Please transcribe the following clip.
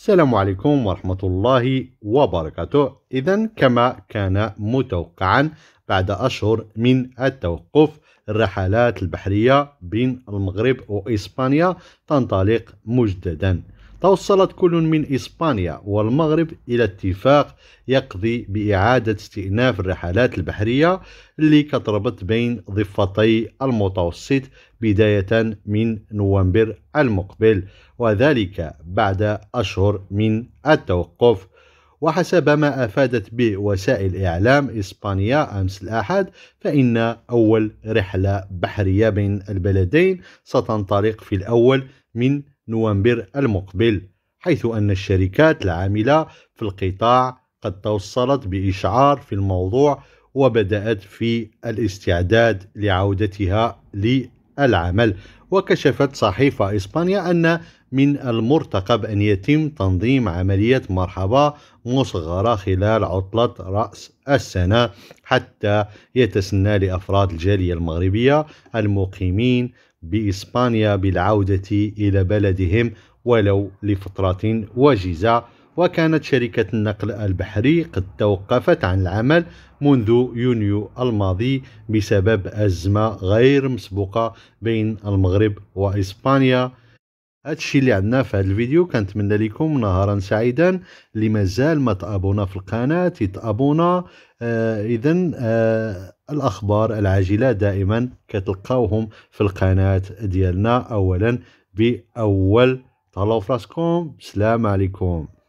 السلام عليكم ورحمة الله وبركاته إذا كما كان متوقعا بعد أشهر من التوقف الرحلات البحرية بين المغرب وإسبانيا تنطلق مجددا توصلت كل من إسبانيا والمغرب إلى اتفاق يقضي بإعادة استئناف الرحلات البحرية اللي كتربط بين ضفتي المتوسط بداية من نوفمبر المقبل وذلك بعد أشهر من التوقف وحسب ما أفادت به وسائل إعلام إسبانيا أمس الأحد فإن أول رحلة بحرية بين البلدين ستنطلق في الأول من نوفمبر المقبل حيث أن الشركات العاملة في القطاع قد توصلت بإشعار في الموضوع وبدأت في الاستعداد لعودتها للعمل وكشفت صحيفة إسبانيا أن من المرتقب أن يتم تنظيم عملية مرحبا مصغرة خلال عطلة رأس السنة حتى يتسنى لأفراد الجالية المغربية المقيمين بإسبانيا بالعودة إلى بلدهم ولو لفترة وجيزة وكانت شركة النقل البحري قد توقفت عن العمل منذ يونيو الماضي بسبب أزمة غير مسبوقة بين المغرب وإسبانيا هادشي اللي عندنا في هذا الفيديو كنتمنى لكم نهارا سعيدا اللي مازال ما تابونا في القناه يتابونا آه اذا آه الاخبار العاجله دائما كتلقاوهم في القناه ديالنا اولا باول تهلاو في راسكم السلام عليكم